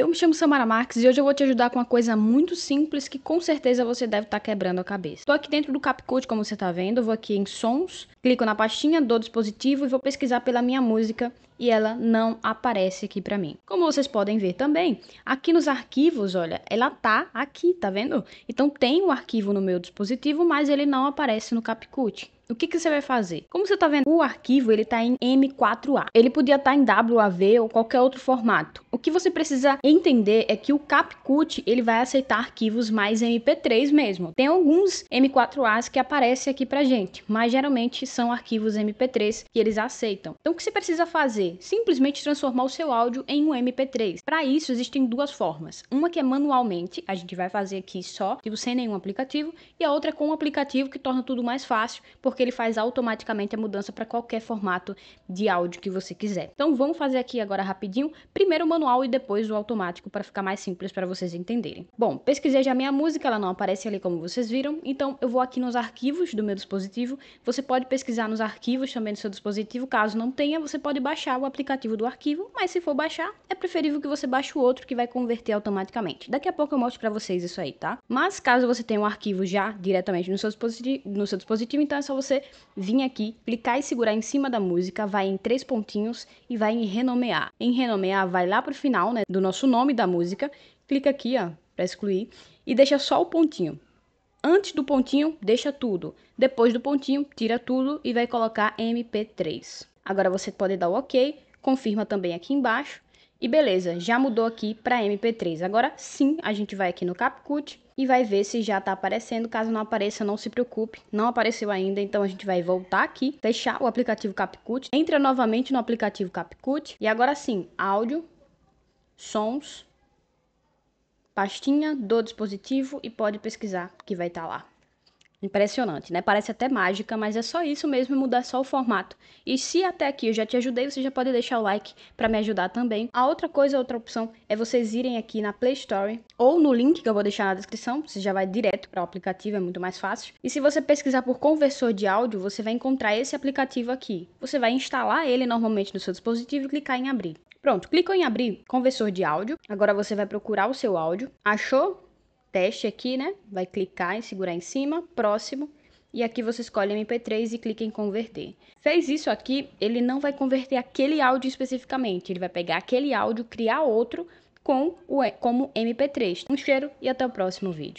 Eu me chamo Samara Marques e hoje eu vou te ajudar com uma coisa muito simples que com certeza você deve estar tá quebrando a cabeça. Estou aqui dentro do CapCut, como você está vendo, eu vou aqui em Sons, clico na pastinha do dispositivo e vou pesquisar pela minha música e ela não aparece aqui para mim. Como vocês podem ver também, aqui nos arquivos, olha, ela tá aqui, tá vendo? Então tem o um arquivo no meu dispositivo, mas ele não aparece no CapCut o que, que você vai fazer? Como você está vendo, o arquivo ele está em M4A. Ele podia estar tá em WAV ou qualquer outro formato. O que você precisa entender é que o CapCut ele vai aceitar arquivos mais MP3 mesmo. Tem alguns M4As que aparecem aqui para gente, mas geralmente são arquivos MP3 que eles aceitam. Então o que você precisa fazer? Simplesmente transformar o seu áudio em um MP3. Para isso existem duas formas. Uma que é manualmente, a gente vai fazer aqui só, tipo sem nenhum aplicativo, e a outra é com um aplicativo que torna tudo mais fácil, porque porque ele faz automaticamente a mudança para qualquer formato de áudio que você quiser. Então vamos fazer aqui agora rapidinho, primeiro o manual e depois o automático para ficar mais simples para vocês entenderem. Bom, pesquisei já minha música, ela não aparece ali como vocês viram, então eu vou aqui nos arquivos do meu dispositivo, você pode pesquisar nos arquivos também do seu dispositivo, caso não tenha, você pode baixar o aplicativo do arquivo, mas se for baixar, é preferível que você baixe o outro que vai converter automaticamente. Daqui a pouco eu mostro para vocês isso aí, tá? Mas caso você tenha um arquivo já diretamente no seu no seu dispositivo então é só você você vir aqui, clicar e segurar em cima da música, vai em três pontinhos e vai em renomear. Em renomear, vai lá pro final, né, do nosso nome da música, clica aqui, ó, para excluir e deixa só o pontinho. Antes do pontinho, deixa tudo. Depois do pontinho, tira tudo e vai colocar MP3. Agora você pode dar o OK, confirma também aqui embaixo e beleza, já mudou aqui para MP3. Agora sim, a gente vai aqui no CapCut e vai ver se já está aparecendo. Caso não apareça, não se preocupe, não apareceu ainda, então a gente vai voltar aqui, fechar o aplicativo CapCut, entra novamente no aplicativo CapCut e agora sim, áudio, sons, pastinha do dispositivo e pode pesquisar que vai estar tá lá. Impressionante, né? Parece até mágica, mas é só isso mesmo, mudar só o formato. E se até aqui eu já te ajudei, você já pode deixar o like para me ajudar também. A outra coisa, outra opção é vocês irem aqui na Play Store ou no link que eu vou deixar na descrição, você já vai direto para o aplicativo, é muito mais fácil. E se você pesquisar por conversor de áudio, você vai encontrar esse aplicativo aqui. Você vai instalar ele normalmente no seu dispositivo e clicar em abrir. Pronto, clicou em abrir conversor de áudio. Agora você vai procurar o seu áudio. Achou? teste aqui, né? Vai clicar e segurar em cima, próximo. E aqui você escolhe MP3 e clica em converter. Fez isso aqui, ele não vai converter aquele áudio especificamente. Ele vai pegar aquele áudio, criar outro com o, como MP3. Um cheiro e até o próximo vídeo.